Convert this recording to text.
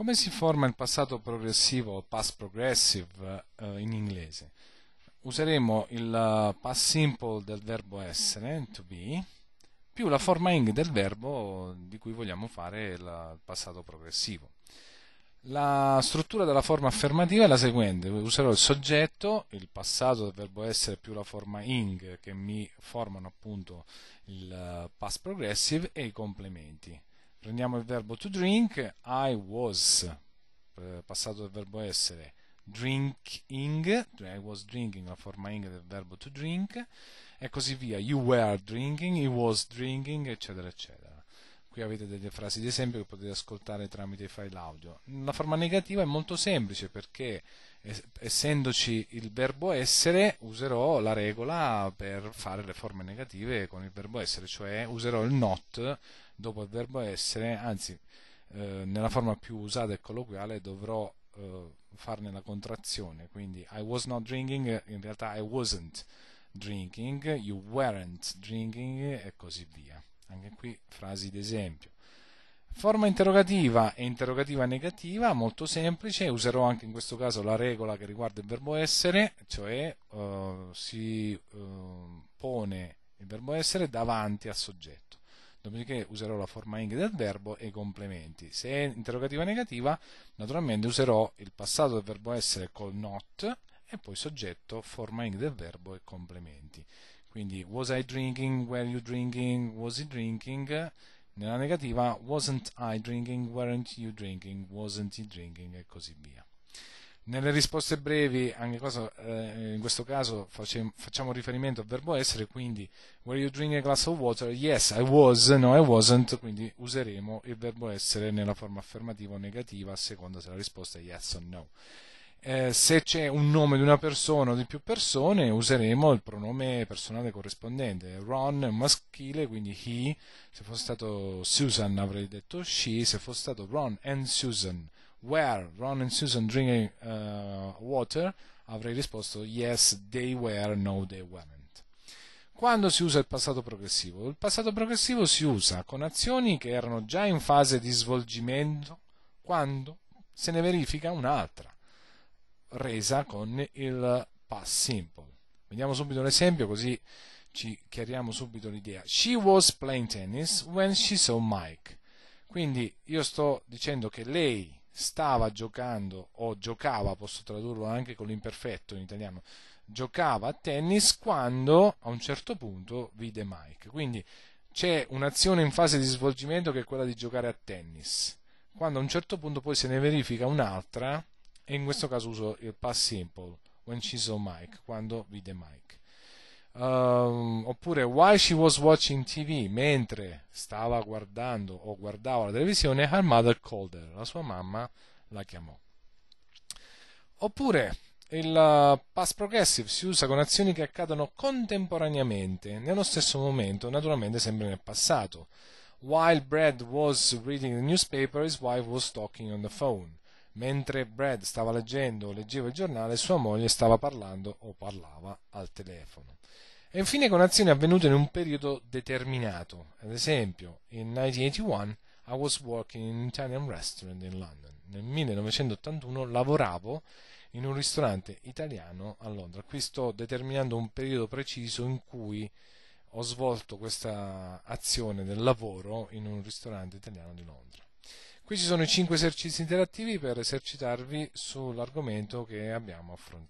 Come si forma il passato progressivo o past progressive eh, in inglese? Useremo il eh, past simple del verbo essere, mm. to be, più la forma ing del verbo di cui vogliamo fare il passato progressivo. La struttura della forma affermativa è la seguente, userò il soggetto, il passato del verbo essere più la forma ing che mi formano appunto il eh, past progressive e i complementi prendiamo il verbo to drink, I was, eh, passato del verbo essere, drinking, I was drinking, la forma ing del verbo to drink, e così via, you were drinking, he was drinking, eccetera, eccetera qui avete delle frasi d'esempio che potete ascoltare tramite i file audio. La forma negativa è molto semplice perché essendoci il verbo essere userò la regola per fare le forme negative con il verbo essere, cioè userò il not dopo il verbo essere, anzi eh, nella forma più usata e colloquiale dovrò eh, farne la contrazione, quindi I was not drinking, in realtà I wasn't drinking, you weren't drinking e così via anche qui frasi d'esempio. Forma interrogativa e interrogativa negativa, molto semplice, userò anche in questo caso la regola che riguarda il verbo essere, cioè uh, si uh, pone il verbo essere davanti al soggetto. Dopodiché userò la forma ing del verbo e i complementi. Se è interrogativa negativa, naturalmente userò il passato del verbo essere col not e poi soggetto, forma ing del verbo e complementi quindi was I drinking, were you drinking, was he drinking, nella negativa wasn't I drinking, weren't you drinking, wasn't he drinking e così via. Nelle risposte brevi, anche questo, eh, in questo caso facem, facciamo riferimento al verbo essere, quindi were you drinking a glass of water? Yes, I was, no, I wasn't, quindi useremo il verbo essere nella forma affermativa o negativa a seconda se la risposta è yes o no. Eh, se c'è un nome di una persona o di più persone useremo il pronome personale corrispondente. Ron è maschile, quindi he, se fosse stato Susan avrei detto she, se fosse stato Ron and Susan were Ron and Susan drinking uh, water avrei risposto yes they were, no they weren't. Quando si usa il passato progressivo? Il passato progressivo si usa con azioni che erano già in fase di svolgimento quando se ne verifica un'altra resa con il past simple. Vediamo subito un esempio così ci chiariamo subito l'idea. She was playing tennis when she saw Mike. Quindi io sto dicendo che lei stava giocando o giocava, posso tradurlo anche con l'imperfetto in italiano, giocava a tennis quando a un certo punto vide Mike. Quindi c'è un'azione in fase di svolgimento che è quella di giocare a tennis. Quando a un certo punto poi se ne verifica un'altra e in questo caso uso il past simple when she saw Mike quando vide Mike um, oppure while she was watching TV mentre stava guardando o guardava la televisione her mother called her la sua mamma la chiamò oppure il eh, past progressive si usa con azioni che accadono contemporaneamente nello stesso momento naturalmente sempre nel passato while Brad was reading the newspaper his wife was talking on the phone Mentre Brad stava leggendo o leggeva il giornale, sua moglie stava parlando o parlava al telefono. E infine con azioni avvenute in un periodo determinato. Ad esempio, in 1981 I was working in an Italian restaurant in London. Nel 1981 lavoravo in un ristorante italiano a Londra. Qui sto determinando un periodo preciso in cui ho svolto questa azione del lavoro in un ristorante italiano di Londra. Questi sono i 5 esercizi interattivi per esercitarvi sull'argomento che abbiamo affrontato.